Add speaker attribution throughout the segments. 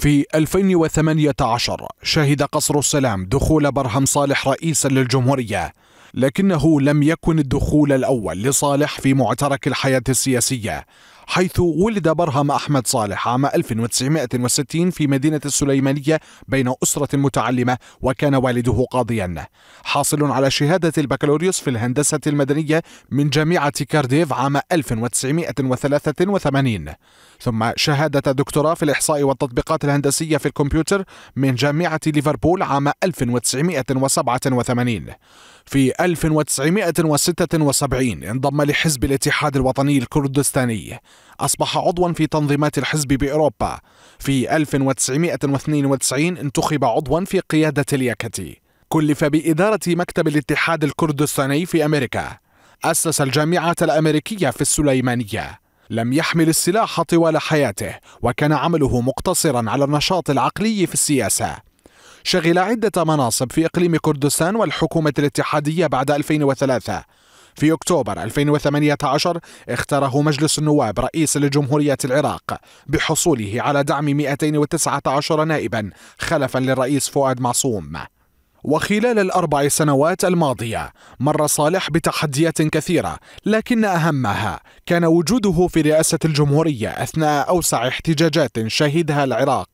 Speaker 1: في 2018 شهد قصر السلام دخول برهم صالح رئيسا للجمهورية لكنه لم يكن الدخول الأول لصالح في معترك الحياة السياسية حيث ولد برهم أحمد صالح عام 1960 في مدينة السليمانية بين أسرة متعلمة وكان والده قاضيا حاصل على شهادة البكالوريوس في الهندسة المدنية من جامعة كارديف عام 1983 ثم شهادة دكتوراه في الإحصاء والتطبيقات الهندسية في الكمبيوتر من جامعة ليفربول عام 1987 في 1976 انضم لحزب الاتحاد الوطني الكردستاني أصبح عضوا في تنظيمات الحزب بأوروبا في 1992 انتخب عضوا في قيادة اليكتي كلف بإدارة مكتب الاتحاد الكردستاني في أمريكا أسس الجامعة الأمريكية في السليمانية لم يحمل السلاح طوال حياته وكان عمله مقتصرا على النشاط العقلي في السياسة شغل عدة مناصب في إقليم كردستان والحكومة الاتحادية بعد 2003 في أكتوبر 2018 اختاره مجلس النواب رئيس لجمهورية العراق بحصوله على دعم 219 نائبا خلفا للرئيس فؤاد معصوم وخلال الأربع سنوات الماضية مر صالح بتحديات كثيرة لكن أهمها كان وجوده في رئاسة الجمهورية أثناء أوسع احتجاجات شهدها العراق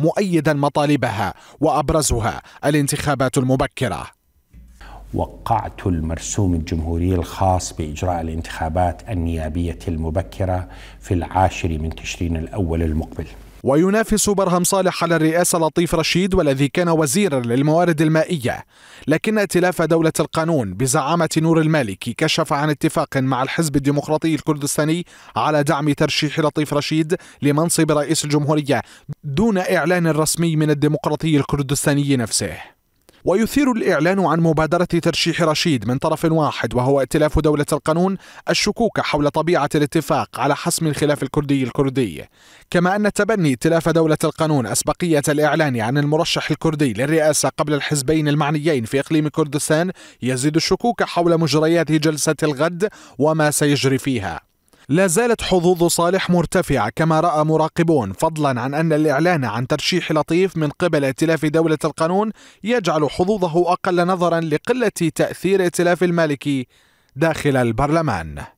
Speaker 1: مؤيدا مطالبها وأبرزها الانتخابات المبكرة وقعت المرسوم الجمهوري الخاص بإجراء الانتخابات النيابية المبكرة في العاشر من تشرين الأول المقبل وينافس برهم صالح على الرئاسة لطيف رشيد والذي كان وزيرا للموارد المائية لكن ائتلاف دولة القانون بزعامة نور المالكي كشف عن اتفاق مع الحزب الديمقراطي الكردستاني على دعم ترشيح لطيف رشيد لمنصب رئيس الجمهورية دون إعلان رسمي من الديمقراطي الكردستاني نفسه ويثير الإعلان عن مبادرة ترشيح رشيد من طرف واحد وهو ائتلاف دولة القانون الشكوك حول طبيعة الاتفاق على حسم الخلاف الكردي الكردي كما أن تبني ائتلاف دولة القانون أسبقية الإعلان عن المرشح الكردي للرئاسة قبل الحزبين المعنيين في إقليم كردستان يزيد الشكوك حول مجريات جلسة الغد وما سيجري فيها لا زالت حظوظ صالح مرتفعة كما رأى مراقبون فضلا عن أن الإعلان عن ترشيح لطيف من قبل ائتلاف دولة القانون يجعل حظوظه أقل نظرا لقلة تأثير ائتلاف المالكي داخل البرلمان